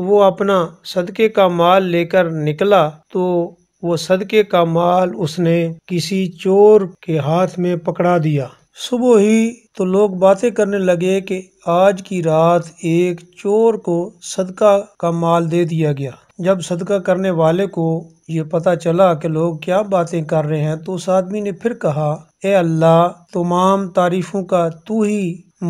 वो अपना सदके का माल लेकर निकला तो वो सदके का माल उसने किसी चोर के हाथ में पकड़ा दिया सुबह ही तो लोग बातें करने लगे कि आज की रात एक चोर को सदका का माल दे दिया गया जब सदका करने वाले को ये पता चला कि लोग क्या बातें कर रहे हैं तो उस आदमी ने फिर कहा ए अल्लाह तमाम तारीफों का तू ही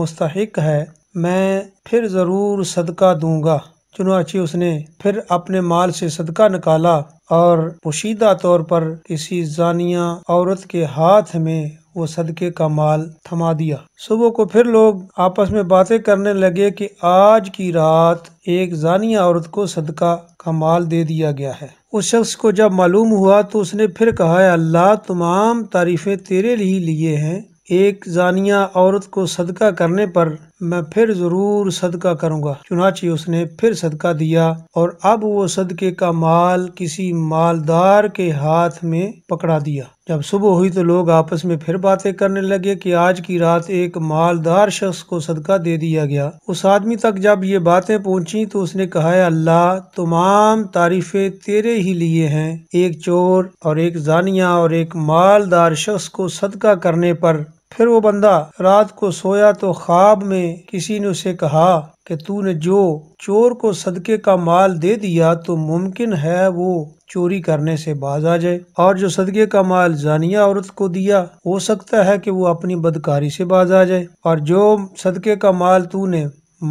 मुस्तक है मैं फिर ज़रूर सदका दूंगा चुनाची उसने फिर अपने माल से सदका निकाला और पोशीदा तौर पर किसी जानिया औरत के हाथ में वो सदके का माल थमा दिया सुबह को फिर लोग आपस में बातें करने लगे कि आज की रात एक जानिया औरत को सदका का माल दे दिया गया है उस शख्स को जब मालूम हुआ तो उसने फिर कहा अल्लाह तमाम तारीफें तेरे लिए लिए हैं एक जानिया औरत को सदका करने पर मैं फिर जरूर सदका करूंगा चुनाची उसने फिर सदका दिया और अब वो सदके का माल किसी मालदार के हाथ में पकड़ा दिया जब सुबह हुई तो लोग आपस में फिर बातें करने लगे कि आज की रात एक मालदार शख्स को सदका दे दिया गया उस आदमी तक जब ये बातें पहुंची तो उसने कहा अल्लाह तमाम तारीफे तेरे ही लिए हैं एक चोर और एक जानिया और एक मालदार शख्स को सदका करने पर फिर वो बंदा रात को सोया तो ख्वाब में किसी ने उसे कहा कि तूने जो चोर को सदके का माल दे दिया तो मुमकिन है वो चोरी करने से बाज आ जाए और जो सदके का माल जानिया औरत को दिया हो सकता है कि वो अपनी बदकारी से बाज आ जाए और जो सदके का माल तूने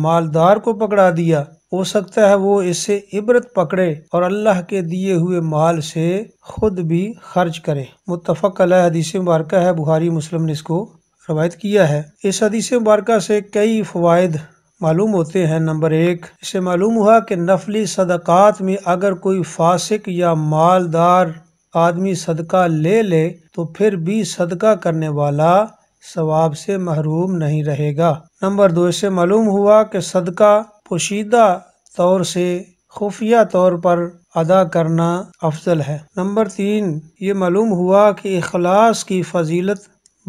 मालदार को पकड़ा दिया हो सकता है वो इससे इबरत पकड़े और अल्लाह के दिए हुए माल से खुद भी खर्च करे मुतफ़क़ हदीस मुबारक है बुहारी मुस्लिम ने इसको रवायत किया है इस हदीस मुबारक से कई फ़वाद मालूम होते हैं नंबर एक इसे मालूम हुआ कि नफली सदक़ात में अगर कोई फासिक या मालदार आदमी सदका ले ले तो फिर भी सदका करने वाला सवाब से महरूम नहीं रहेगा नंबर दो इसे मालूम हुआ कि सदका पोशीदा तौर से खुफिया तौर पर अदा करना अफजल है नंबर तीन ये मालूम हुआ कि अखलास की फजीलत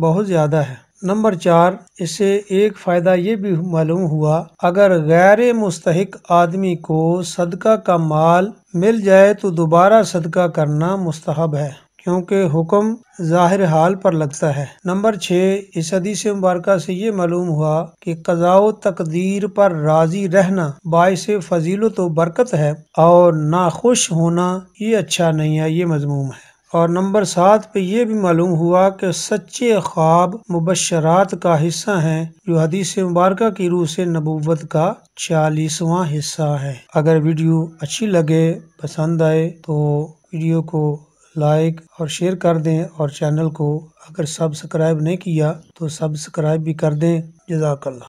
बहुत ज़्यादा है नंबर चार इससे एक फ़ायदा ये भी मालूम हुआ अगर गैर मुस्तक आदमी को सदका का माल मिल जाए तो दोबारा सदका करना मुस्तहब है क्योंकि हुक्म ज़ाहिर हाल पर लगता है नंबर छः इस हदीस मुबारक से ये मालूम हुआ कि कज़ाओ तकदीर पर राजी रहना बायस फजीलत तो बरकत है और नाखुश होना ये अच्छा नहीं है ये मजमूम है और नंबर सात पे ये भी मालूम हुआ कि सच्चे ख्वाब मुबशरात का हिस्सा हैं जो हदीस मुबारक की रूह से नबूवत का चालीसवां हिस्सा है अगर वीडियो अच्छी लगे पसंद आए तो वीडियो को लाइक और शेयर कर दें और चैनल को अगर सब्सक्राइब नहीं किया तो सब्सक्राइब भी कर दें जजाकल्ला